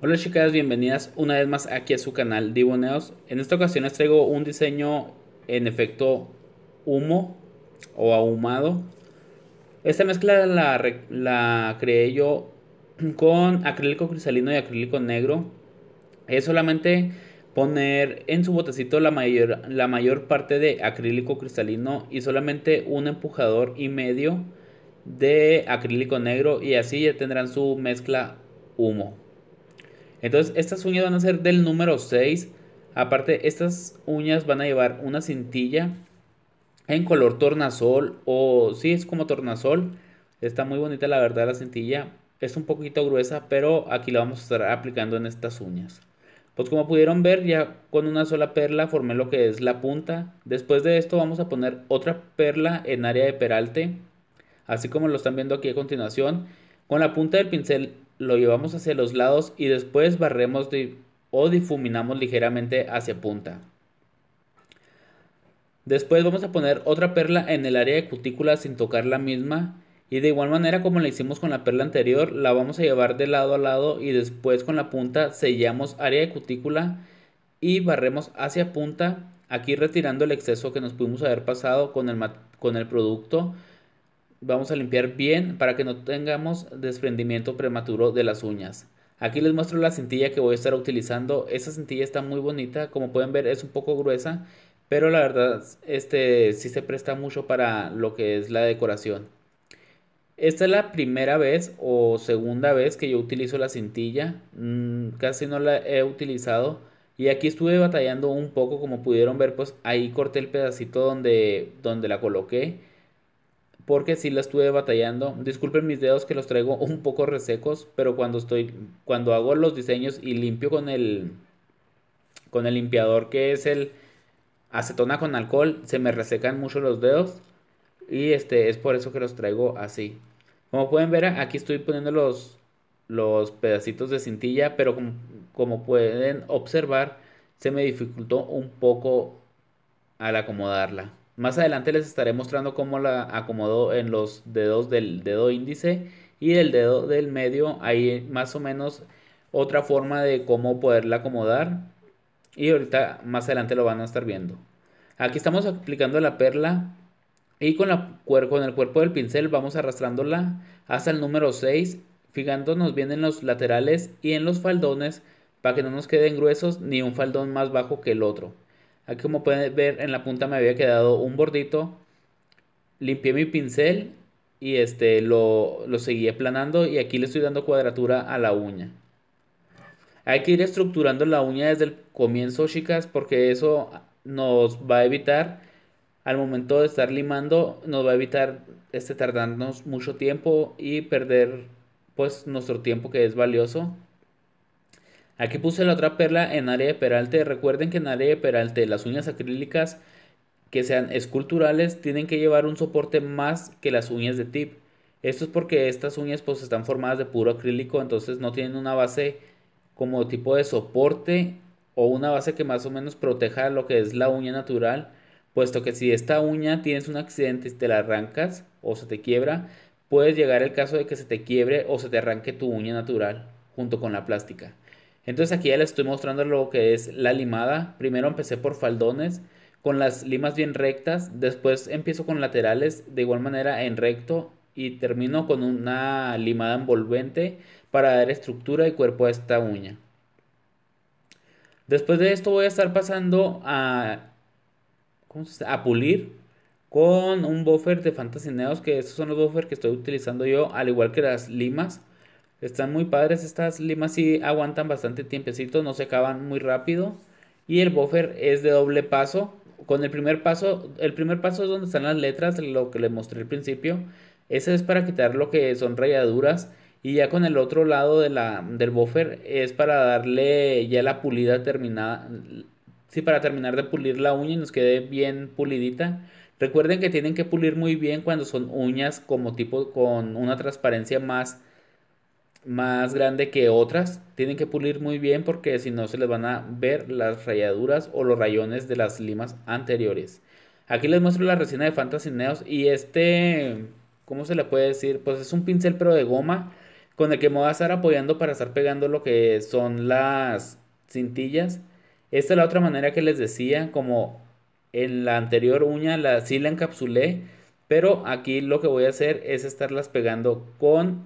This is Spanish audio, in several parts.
Hola chicas, bienvenidas una vez más aquí a su canal diboneos En esta ocasión les traigo un diseño en efecto humo o ahumado. Esta mezcla la, la creé yo con acrílico cristalino y acrílico negro. Es solamente poner en su botecito la mayor, la mayor parte de acrílico cristalino y solamente un empujador y medio de acrílico negro y así ya tendrán su mezcla humo. Entonces, estas uñas van a ser del número 6. Aparte, estas uñas van a llevar una cintilla en color tornasol o si es como tornasol. Está muy bonita la verdad la cintilla. Es un poquito gruesa, pero aquí la vamos a estar aplicando en estas uñas. Pues como pudieron ver, ya con una sola perla formé lo que es la punta. Después de esto vamos a poner otra perla en área de peralte, así como lo están viendo aquí a continuación. Con la punta del pincel lo llevamos hacia los lados y después barremos o difuminamos ligeramente hacia punta. Después vamos a poner otra perla en el área de cutícula sin tocar la misma y de igual manera como la hicimos con la perla anterior la vamos a llevar de lado a lado y después con la punta sellamos área de cutícula y barremos hacia punta aquí retirando el exceso que nos pudimos haber pasado con el, con el producto vamos a limpiar bien para que no tengamos desprendimiento prematuro de las uñas. Aquí les muestro la cintilla que voy a estar utilizando. esa cintilla está muy bonita, como pueden ver es un poco gruesa, pero la verdad este sí se presta mucho para lo que es la decoración. Esta es la primera vez o segunda vez que yo utilizo la cintilla, mm, casi no la he utilizado y aquí estuve batallando un poco como pudieron ver pues ahí corté el pedacito donde, donde la coloqué porque si la estuve batallando. Disculpen mis dedos que los traigo un poco resecos, pero cuando estoy cuando hago los diseños y limpio con el con el limpiador que es el acetona con alcohol, se me resecan mucho los dedos y este es por eso que los traigo así. Como pueden ver, aquí estoy poniendo los los pedacitos de cintilla, pero como pueden observar, se me dificultó un poco al acomodarla. Más adelante les estaré mostrando cómo la acomodo en los dedos del dedo índice y del dedo del medio. hay más o menos otra forma de cómo poderla acomodar. Y ahorita más adelante lo van a estar viendo. Aquí estamos aplicando la perla y con, con el cuerpo del pincel vamos arrastrándola hasta el número 6, fijándonos bien en los laterales y en los faldones para que no nos queden gruesos ni un faldón más bajo que el otro. Aquí como pueden ver en la punta me había quedado un bordito. Limpié mi pincel y este lo, lo seguí aplanando y aquí le estoy dando cuadratura a la uña. Hay que ir estructurando la uña desde el comienzo, chicas, porque eso nos va a evitar al momento de estar limando, nos va a evitar este tardarnos mucho tiempo y perder pues nuestro tiempo que es valioso Aquí puse la otra perla en área de peralte. Recuerden que en área de peralte las uñas acrílicas que sean esculturales tienen que llevar un soporte más que las uñas de tip. Esto es porque estas uñas pues están formadas de puro acrílico, entonces no tienen una base como tipo de soporte o una base que más o menos proteja lo que es la uña natural, puesto que si esta uña tienes un accidente y te la arrancas o se te quiebra, puedes llegar el caso de que se te quiebre o se te arranque tu uña natural junto con la plástica. Entonces aquí ya les estoy mostrando lo que es la limada. Primero empecé por faldones con las limas bien rectas. Después empiezo con laterales de igual manera en recto y termino con una limada envolvente para dar estructura y cuerpo a esta uña. Después de esto voy a estar pasando a, pulir con un buffer de fantasineos, que estos son los buffers que estoy utilizando yo, al igual que las limas. Están muy padres estas limas, sí aguantan bastante tiempecito, no se acaban muy rápido. Y el buffer es de doble paso. Con el primer paso, el primer paso es donde están las letras, lo que les mostré al principio. Ese es para quitar lo que son rayaduras. Y ya con el otro lado de la, del buffer es para darle ya la pulida terminada. Sí, para terminar de pulir la uña y nos quede bien pulidita. Recuerden que tienen que pulir muy bien cuando son uñas como tipo con una transparencia más más grande que otras. Tienen que pulir muy bien porque si no se les van a ver las rayaduras o los rayones de las limas anteriores. Aquí les muestro la resina de Fantasy Neos y este, ¿cómo se le puede decir? Pues es un pincel pero de goma con el que me voy a estar apoyando para estar pegando lo que son las cintillas. Esta es la otra manera que les decía, como en la anterior uña la, sí la encapsulé, pero aquí lo que voy a hacer es estarlas pegando con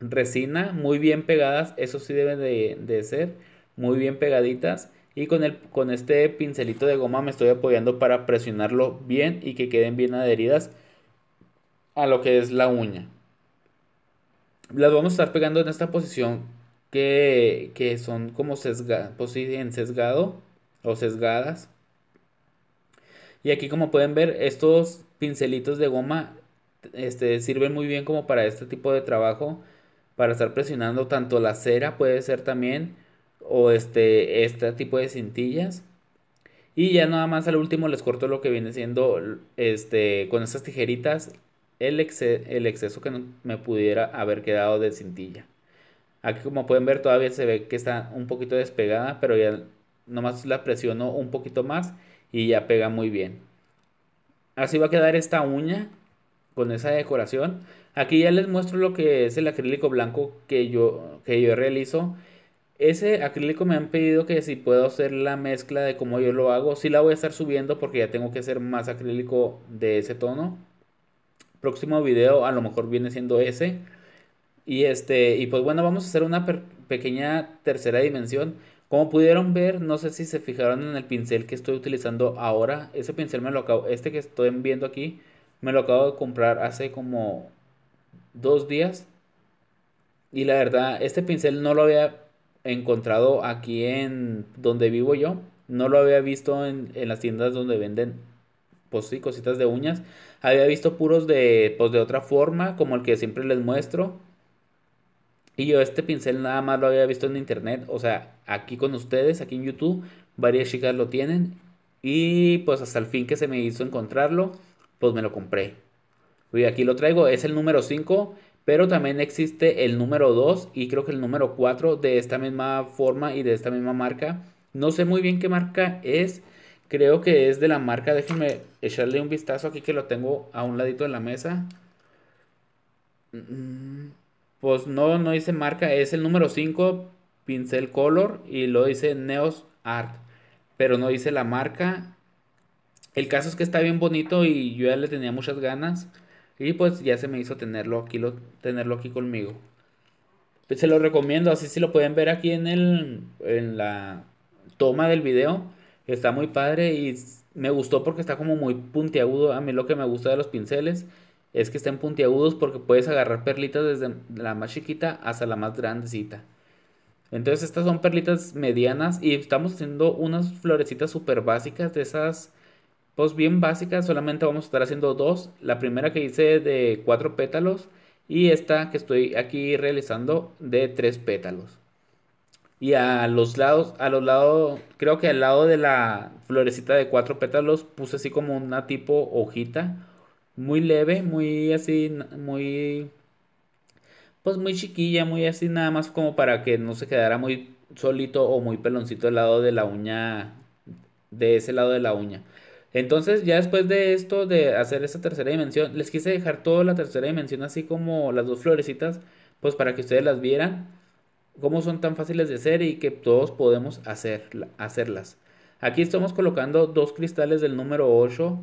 resina, muy bien pegadas, eso sí debe de, ser, muy bien pegaditas. Y con, este pincelito de goma me estoy apoyando para presionarlo bien y que queden bien adheridas a lo que es la uña. Las vamos a estar pegando en esta posición que, son como pues sesgado o sesgadas. Y aquí como pueden ver, estos pincelitos de goma este, sirven muy bien como para este tipo de trabajo para estar presionando tanto la cera puede ser también o este, este tipo de cintillas. Y ya nada más al último les corto lo que viene siendo este, con estas tijeritas el, el exceso que me pudiera haber quedado de cintilla. Aquí como pueden ver todavía se ve que está un poquito despegada, pero ya más la presiono un poquito más y ya pega muy bien. Así va a quedar esta uña con esa decoración. Aquí ya les muestro lo que es el acrílico blanco que yo, que yo realizo. Ese acrílico me han pedido que si puedo hacer la mezcla de cómo yo lo hago. Sí la voy a estar subiendo porque ya tengo que hacer más acrílico de ese tono. Próximo video a lo mejor viene siendo ese. Y este, y pues bueno, vamos a hacer una pequeña tercera dimensión. Como pudieron ver, no sé si se fijaron en el pincel que estoy utilizando ahora. Ese pincel me lo acabo, este que estoy viendo aquí, me lo acabo de comprar hace como dos días. Y la verdad, este pincel no lo había encontrado aquí en donde vivo yo. No lo había visto en, las tiendas donde venden, pues sí, cositas de uñas. Había visto puros de, pues de otra forma, como el que siempre les muestro. Y yo este pincel nada más lo había visto en internet. O sea, aquí con ustedes, aquí en YouTube, varias chicas lo tienen. Y pues hasta el fin que se me hizo encontrarlo pues me lo compré. Y aquí lo traigo, es el número 5, pero también existe el número 2 y creo que el número 4 de esta misma forma y de esta misma marca. No sé muy bien qué marca es, creo que es de la marca, déjenme echarle un vistazo aquí que lo tengo a un ladito de la mesa. Mm, pues no, no dice marca, es el número 5, pincel color y lo dice Neos Art, pero no dice la marca el caso es que está bien bonito y yo ya le tenía muchas ganas. Y pues ya se me hizo tenerlo aquí, lo, tenerlo aquí conmigo. Pues, se lo recomiendo, así si lo pueden ver aquí en, el, en la toma del video. Está muy padre y me gustó porque está como muy puntiagudo. A mí lo que me gusta de los pinceles es que estén puntiagudos porque puedes agarrar perlitas desde la más chiquita hasta la más grandecita. Entonces estas son perlitas medianas y estamos haciendo unas florecitas súper básicas de esas pues bien básica, solamente vamos a estar haciendo dos. La primera que hice de cuatro pétalos y esta que estoy aquí realizando de tres pétalos. Y a los lados, a los lados, creo que al lado de la florecita de cuatro pétalos puse así como una tipo hojita. Muy leve, muy así, muy... Pues muy chiquilla, muy así nada más como para que no se quedara muy solito o muy peloncito al lado de la uña, de ese lado de la uña. Entonces, ya después de esto, de hacer esta tercera dimensión, les quise dejar toda la tercera dimensión, así como las dos florecitas, pues para que ustedes las vieran, cómo son tan fáciles de hacer y que todos podemos hacer, hacerlas. Aquí estamos colocando dos cristales del número 8.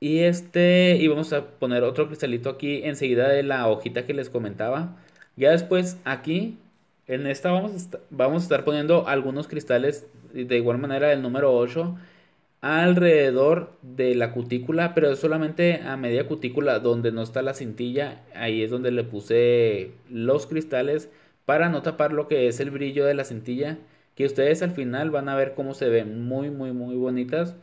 Y este, y vamos a poner otro cristalito aquí enseguida de la hojita que les comentaba. Ya después aquí en esta vamos a, estar, vamos a estar poniendo algunos cristales de igual manera del número 8 alrededor de la cutícula, pero solamente a media cutícula donde no está la cintilla, ahí es donde le puse los cristales para no tapar lo que es el brillo de la cintilla, que ustedes al final van a ver cómo se ven muy muy muy bonitas.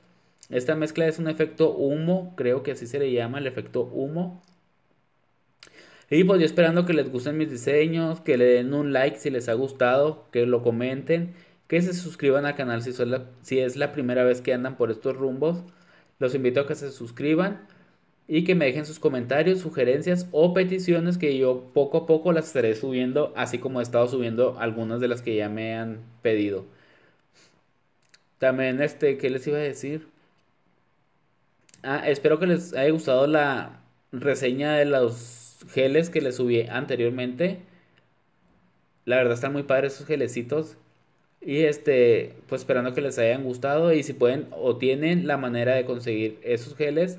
Esta mezcla es un efecto humo, creo que así se le llama el efecto humo. Y pues yo esperando que les gusten mis diseños, que le den un like si les ha gustado, que lo comenten, que se suscriban al canal si, si es la primera vez que andan por estos rumbos. Los invito a que se suscriban y que me dejen sus comentarios, sugerencias o peticiones que yo poco a poco las estaré subiendo, así como he estado subiendo algunas de las que ya me han pedido. También, este, ¿qué les iba a decir? Ah, espero que les haya gustado la reseña de los geles que les subí anteriormente. La verdad están muy padres esos gelecitos. Y este, pues esperando que les hayan gustado y si pueden o tienen la manera de conseguir esos geles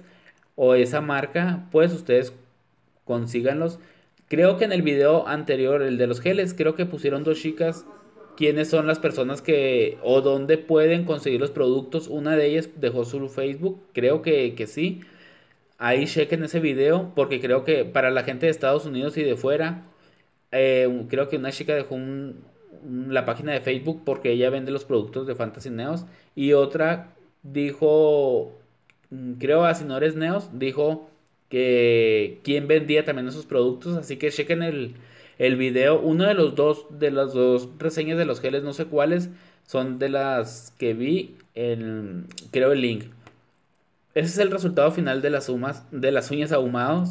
o esa marca, pues ustedes consíganlos. Creo que en el video anterior, el de los geles, creo que pusieron dos chicas quiénes son las personas que o dónde pueden conseguir los productos. Una de ellas dejó su Facebook, creo que, que sí. Ahí chequen ese video porque creo que para la gente de Estados Unidos y de fuera, eh, creo que una chica dejó la página de Facebook porque ella vende los productos de Fantasy Neos y otra dijo, mm, creo a ah, Sinores Neos, dijo que quien vendía también esos productos, así que chequen el, video, uno de los dos, de las dos reseñas de los geles, no sé cuáles, son de las que vi, el, creo el link. Ese es el resultado final de las, de las uñas ahumados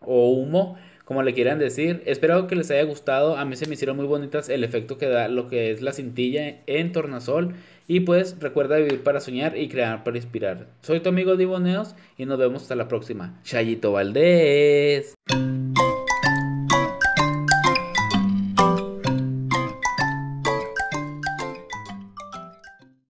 o humo, como le quieran decir. Espero que les haya gustado. A mí se me hicieron muy bonitas el efecto que da lo que es la cintilla en tornasol. Y pues recuerda vivir para soñar y crear para inspirar. Soy tu amigo Diboneos y nos vemos hasta la próxima. Chayito Valdés.